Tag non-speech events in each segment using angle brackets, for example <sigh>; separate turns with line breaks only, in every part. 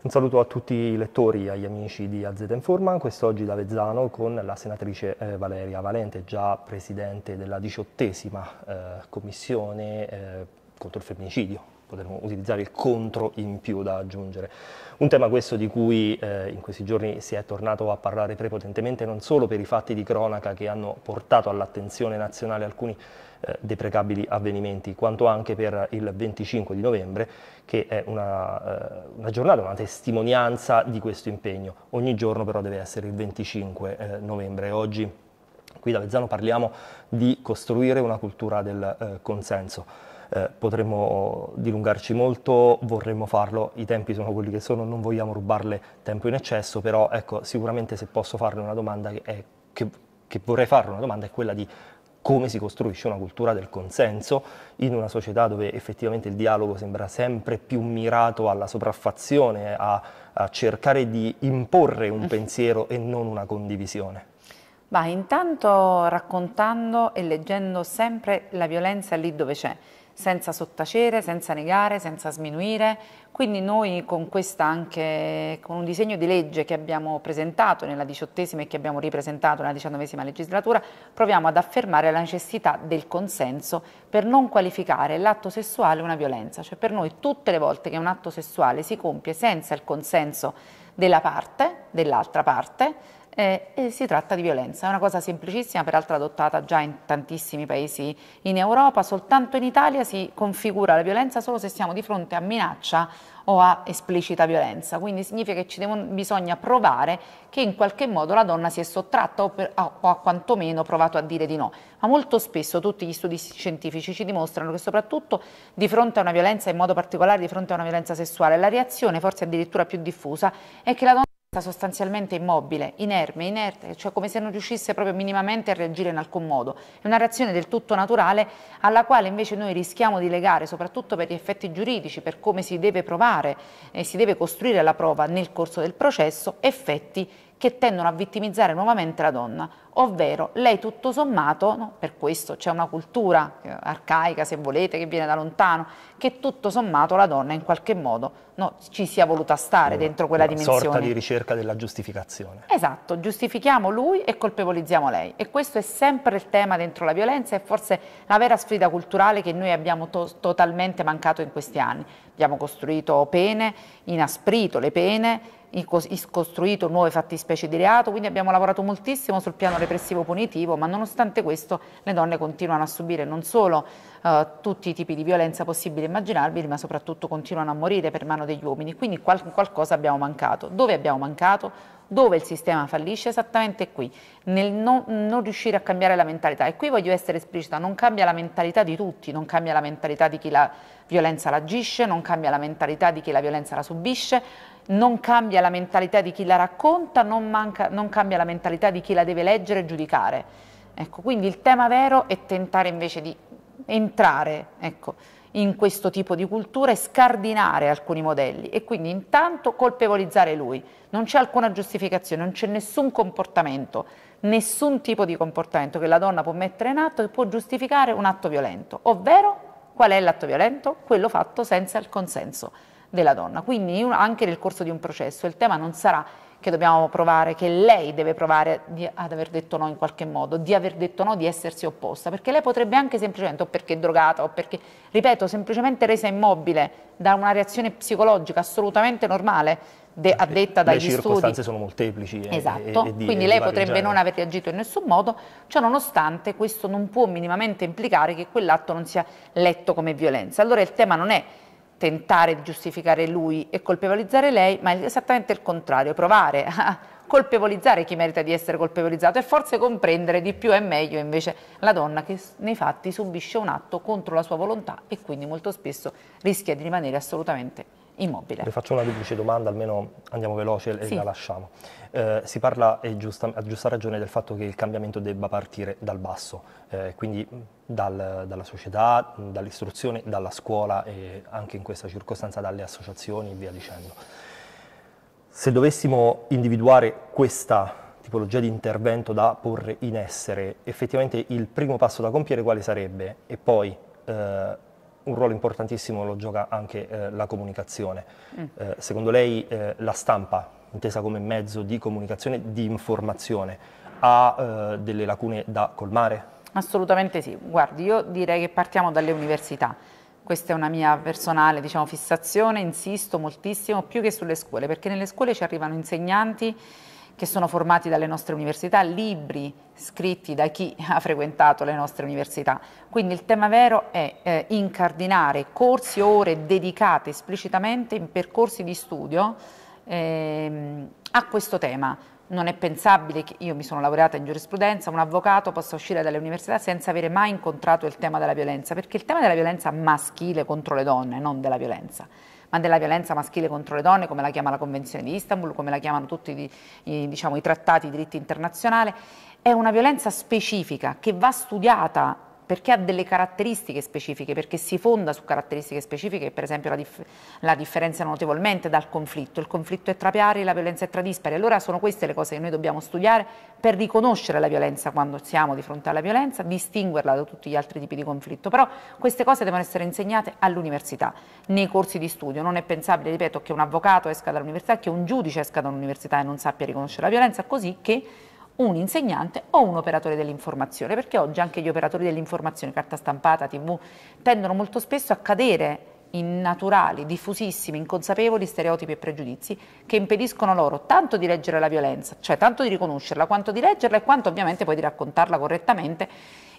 Un saluto a tutti i lettori e agli amici di AZ Informa, quest'oggi da Vezzano con la senatrice eh, Valeria Valente, già presidente della diciottesima eh, commissione eh, contro il femminicidio potremmo utilizzare il contro in più da aggiungere. Un tema questo di cui eh, in questi giorni si è tornato a parlare prepotentemente non solo per i fatti di cronaca che hanno portato all'attenzione nazionale alcuni eh, deprecabili avvenimenti, quanto anche per il 25 di novembre che è una, eh, una, giornata, una testimonianza di questo impegno. Ogni giorno però deve essere il 25 eh, novembre. Oggi qui da Vezzano parliamo di costruire una cultura del eh, consenso eh, potremmo dilungarci molto, vorremmo farlo, i tempi sono quelli che sono, non vogliamo rubarle tempo in eccesso, però ecco, sicuramente se posso farle una domanda che, è, che, che vorrei farle una domanda è quella di come si costruisce una cultura del consenso in una società dove effettivamente il dialogo sembra sempre più mirato alla sopraffazione, a, a cercare di imporre un mm. pensiero e non una condivisione.
Ma intanto raccontando e leggendo sempre la violenza lì dove c'è, senza sottacere, senza negare, senza sminuire. Quindi noi con questa anche, con un disegno di legge che abbiamo presentato nella diciottesima e che abbiamo ripresentato nella diciannovesima legislatura, proviamo ad affermare la necessità del consenso per non qualificare l'atto sessuale una violenza. Cioè per noi tutte le volte che un atto sessuale si compie senza il consenso della parte, dell'altra parte, eh, si tratta di violenza. È una cosa semplicissima, peraltro adottata già in tantissimi paesi in Europa, soltanto in Italia si configura la violenza solo se siamo di fronte a minaccia o a esplicita violenza, quindi significa che devono, bisogna provare che in qualche modo la donna si è sottratta o, per, o, o, quantomeno provato a dire di no, ma molto spesso tutti gli studi scientifici ci dimostrano che soprattutto di fronte a una violenza, in modo particolare di fronte a una violenza sessuale, la reazione forse addirittura più diffusa è che la donna Sta sostanzialmente immobile, inerme, inerte, cioè come se non riuscisse proprio minimamente a reagire in alcun modo. È una reazione del tutto naturale alla quale invece noi rischiamo di legare, soprattutto per gli effetti giuridici, per come si deve provare e si deve costruire la prova nel corso del processo, effetti che tendono a vittimizzare nuovamente la donna, ovvero lei tutto sommato, no, per questo c'è una cultura eh, arcaica se volete che viene da lontano, che tutto sommato la donna in qualche modo no, ci sia voluta stare una, dentro quella una dimensione. Una sorta di
ricerca della giustificazione.
Esatto, giustifichiamo lui e colpevolizziamo lei e questo è sempre il tema dentro la violenza e forse la vera sfida culturale che noi abbiamo to totalmente mancato in questi anni. Abbiamo costruito pene, inasprito le pene, scostruito nuove fattispecie di reato, quindi abbiamo lavorato moltissimo sul piano repressivo punitivo, ma nonostante questo le donne continuano a subire non solo eh, tutti i tipi di violenza possibili e immaginabili, ma soprattutto continuano a morire per mano degli uomini, quindi qual qualcosa abbiamo mancato. Dove abbiamo mancato? Dove il sistema fallisce? Esattamente qui, nel non, non riuscire a cambiare la mentalità. E qui voglio essere esplicita, non cambia la mentalità di tutti, non cambia la mentalità di chi la violenza l'agisce, non cambia la mentalità di chi la violenza la subisce, non cambia la mentalità di chi la racconta, non, manca, non cambia la mentalità di chi la deve leggere e giudicare. Ecco, quindi il tema vero è tentare invece di entrare ecco, in questo tipo di cultura e scardinare alcuni modelli e quindi intanto colpevolizzare lui. Non c'è alcuna giustificazione, non c'è nessun comportamento, nessun tipo di comportamento che la donna può mettere in atto che può giustificare un atto violento, ovvero qual è l'atto violento? Quello fatto senza il consenso della donna. Quindi anche nel corso di un processo il tema non sarà che dobbiamo provare, che lei deve provare di, ad aver detto no in qualche modo, di aver detto no, di essersi opposta, perché lei potrebbe anche semplicemente, o perché è drogata, o perché, ripeto, semplicemente resa immobile da una reazione psicologica assolutamente normale, de, addetta dagli studi. Le circostanze sono
molteplici. Eh, esatto, e, e, e quindi lei potrebbe non aver
reagito in nessun modo, ciò nonostante questo non può minimamente implicare che quell'atto non sia letto come violenza. Allora il tema non è tentare di giustificare lui e colpevolizzare lei, ma è esattamente il contrario, provare a colpevolizzare chi merita di essere colpevolizzato e forse comprendere di più e meglio invece la donna che nei fatti subisce un atto contro la sua volontà e quindi molto spesso rischia di rimanere assolutamente immobile. Le
faccio una duplice domanda, almeno andiamo veloce e sì. la lasciamo. Eh, si parla giusta, a giusta ragione del fatto che il cambiamento debba partire dal basso, eh, quindi dal, dalla società, dall'istruzione, dalla scuola e anche in questa circostanza dalle associazioni e via dicendo. Se dovessimo individuare questa tipologia di intervento da porre in essere, effettivamente il primo passo da compiere quale sarebbe? E poi eh, un ruolo importantissimo lo gioca anche eh, la comunicazione. Mm. Eh, secondo lei eh, la stampa, intesa come mezzo di comunicazione, di informazione, ha eh, delle lacune da colmare?
Assolutamente sì, guardi io direi che partiamo dalle università, questa è una mia personale diciamo, fissazione, insisto moltissimo più che sulle scuole perché nelle scuole ci arrivano insegnanti che sono formati dalle nostre università, libri scritti da chi <laughs> ha frequentato le nostre università. Quindi il tema vero è eh, incardinare corsi o ore dedicate esplicitamente in percorsi di studio eh, a questo tema non è pensabile che io mi sono laureata in giurisprudenza, un avvocato possa uscire dalle università senza avere mai incontrato il tema della violenza, perché il tema della violenza maschile contro le donne, non della violenza ma della violenza maschile contro le donne, come la chiama la Convenzione di Istanbul, come la chiamano tutti i, i, diciamo, i trattati di diritto internazionale, è una violenza specifica che va studiata perché ha delle caratteristiche specifiche, perché si fonda su caratteristiche specifiche, per esempio la, dif la differenza notevolmente dal conflitto, il conflitto è tra piari, la violenza è tra dispari, allora sono queste le cose che noi dobbiamo studiare per riconoscere la violenza quando siamo di fronte alla violenza, distinguerla da tutti gli altri tipi di conflitto, però queste cose devono essere insegnate all'università, nei corsi di studio, non è pensabile, ripeto, che un avvocato esca dall'università, che un giudice esca dall'università e non sappia riconoscere la violenza, così che un insegnante o un operatore dell'informazione, perché oggi anche gli operatori dell'informazione, carta stampata, tv, tendono molto spesso a cadere in naturali, diffusissimi, inconsapevoli stereotipi e pregiudizi che impediscono loro tanto di leggere la violenza, cioè tanto di riconoscerla, quanto di leggerla e quanto ovviamente poi di raccontarla correttamente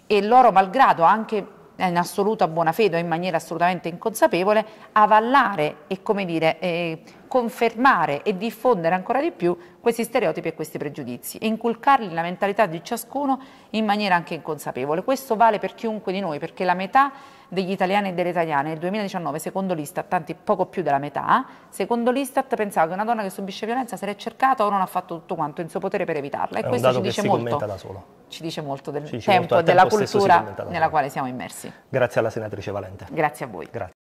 e loro malgrado anche in assoluta buona fede o in maniera assolutamente inconsapevole, avallare e come dire, eh, confermare e diffondere ancora di più questi stereotipi e questi pregiudizi e inculcarli nella mentalità di ciascuno in maniera anche inconsapevole. Questo vale per chiunque di noi perché la metà degli italiani e delle italiane nel 2019, secondo l'Istat, tanti poco più della metà, secondo l'Istat pensava che una donna che subisce violenza se l'è cercata o non ha fatto tutto quanto in suo potere per evitarla. E questo ci dice molto. da solo ci dice molto del dice tempo e della cultura nella quale siamo immersi.
Grazie alla senatrice Valente. Grazie a voi. Grazie.